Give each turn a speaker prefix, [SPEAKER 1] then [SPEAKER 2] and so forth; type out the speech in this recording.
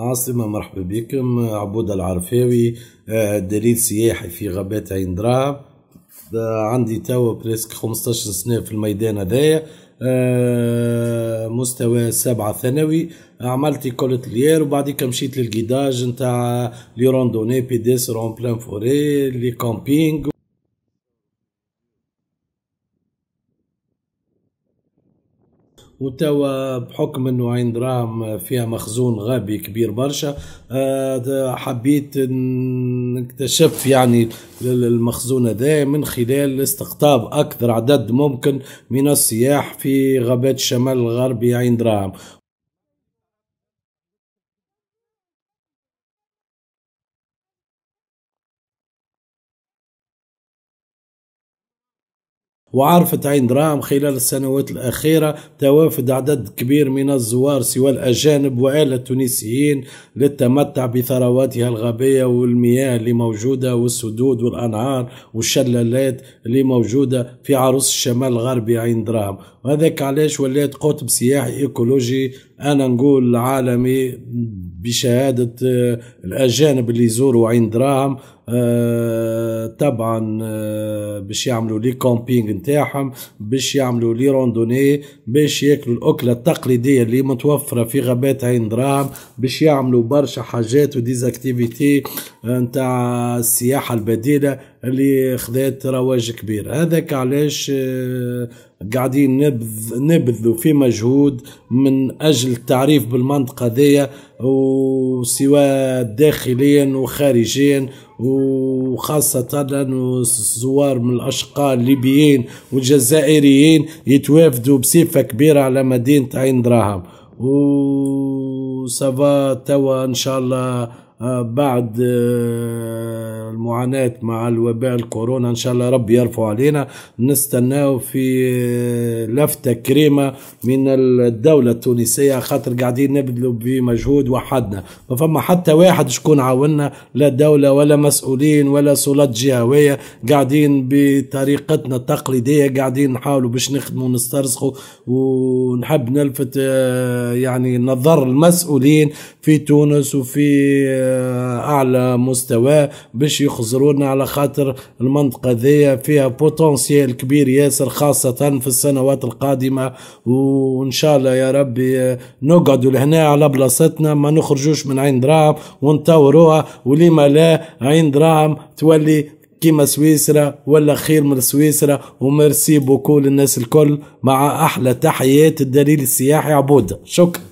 [SPEAKER 1] عاصمة مرحبا بكم عبود العرفاوي آه، دليل سياحي في غابات عين دراب آه، عندي توا بريسك 15 سنة في الميدان هذايا آه، مستوى سبعة ثانوي عملت كولة ليير وبعديك مشيت للقيداج نتاع لي روندوني بيديس رون بلان فوري لي كامبينغ وتوا بحكم انه عين درام فيها مخزون غابي كبير برشا آه، حبيت نكتشف يعني المخزون هذا من خلال استقطاب اكثر عدد ممكن من السياح في غابات الشمال الغربي عين درام وعرفت عين دراهم خلال السنوات الأخيرة توافد عدد كبير من الزوار سواء الأجانب وآل التونسيين للتمتع بثرواتها الغابية والمياه اللي موجودة والسدود والأنهار والشلالات اللي موجودة في عروس الشمال الغربي عين دراهم وهذاك علاش ولات قطب سياحي ايكولوجي انا نقول عالمي بشهادة آه، الأجانب اللي يزوروا عين دراهم آه، طبعا آه، باش يعملوا لي كومبينغ نتاعهم باش يعملوا لي روندوني باش ياكلوا الاكله التقليديه اللي متوفره في غابات عين درام باش يعملوا برشا حاجات وديزاكتيفيتي آه، نتاع السياحه البديله اللي خذات رواج كبير هذاك علاش آه، قاعدين نبذ نبذوا في مجهود من اجل التعريف بالمنطقه ذي وسواء داخليا وخارجيا وخاصة الزوار من الأشقاء الليبيين والجزائريين يتوافدوا بصفة كبيرة على مدينة عين دراهم سافا توا إن شاء الله آه، بعد آه، معاناة مع الوباء الكورونا إن شاء الله رب يرفع علينا نستناو في لفتة كريمة من الدولة التونسية خاطر قاعدين نبذلوا بمجهود وحدنا ما فما حتى واحد شكون عاوننا لا دولة ولا مسؤولين ولا سلطات جهوية قاعدين بطريقتنا التقليدية قاعدين نحاولوا باش نخدموا ونسترسخوا ونحب نلفت آه، يعني نظر المسؤولين في تونس وفي آه، أعلى مستوى باش يخزوا يزورونا على خاطر المنطقة ذي فيها بوتنسيال كبير ياسر خاصة في السنوات القادمة وإن شاء الله يا ربي نقعدوا لهنا على بلاصتنا ما نخرجوش من عين دراهم ونطوروها ولما لا عين دراهم تولي كيما سويسرا ولا خير من سويسرا وميرسي بوكو للناس الكل مع احلى تحيات الدليل السياحي عبوده شكرا